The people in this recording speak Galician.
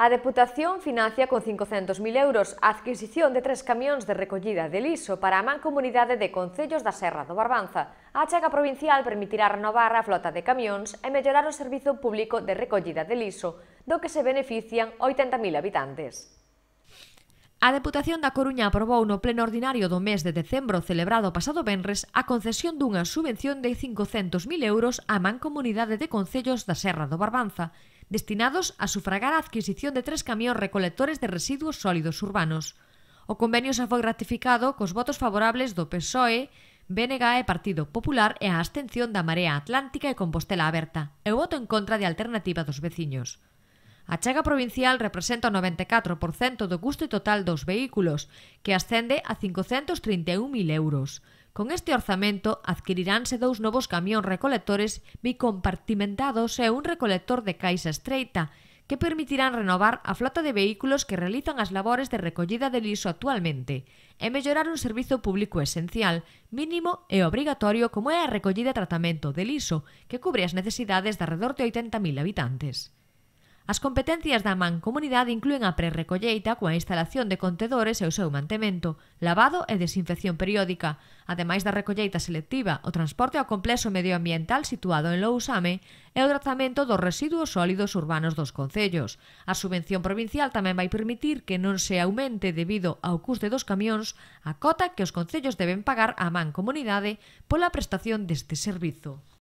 A Deputación financia con 500.000 euros a adquisición de tres camións de recollida de liso para a mancomunidade de Concellos da Serra do Barbanza. A chega provincial permitirá renovar a flota de camións e mellorar o servizo público de recollida de liso, do que se benefician 80.000 habitantes. A Deputación da Coruña aprobou no pleno ordinario do mes de decembro celebrado pasado venres a concesión dunha subvención de 500.000 euros á mancomunidade de Concellos da Serra do Barbanza, destinados a sufragar a adquisición de tres camións recolectores de residuos sólidos urbanos. O convenio xa foi ratificado cos votos favorables do PSOE, BNG e Partido Popular e a abstención da Marea Atlántica e Compostela Aberta, e o voto en contra de Alternativa dos Veciños. A chega provincial representa o 94% do custo total dos vehículos, que ascende a 531.000 euros. Con este orzamento adquiriránse dous novos camións recolectores bicompartimentados e un recolector de caixa estreita, que permitirán renovar a flota de vehículos que realizan as labores de recollida de lixo actualmente e mellorar un servizo público esencial, mínimo e obrigatorio como é a recollida e tratamento de lixo, que cubre as necesidades de alrededor de 80.000 habitantes. As competencias da mancomunidade incluen a pre-recolleita coa instalación de contedores e o seu mantemento, lavado e desinfección periódica, ademais da recolleita selectiva, o transporte ao complexo medioambiental situado en Lousame e o tratamento dos residuos sólidos urbanos dos concellos. A subvención provincial tamén vai permitir que non se aumente debido ao custe dos camións a cota que os concellos deben pagar á mancomunidade pola prestación deste servizo.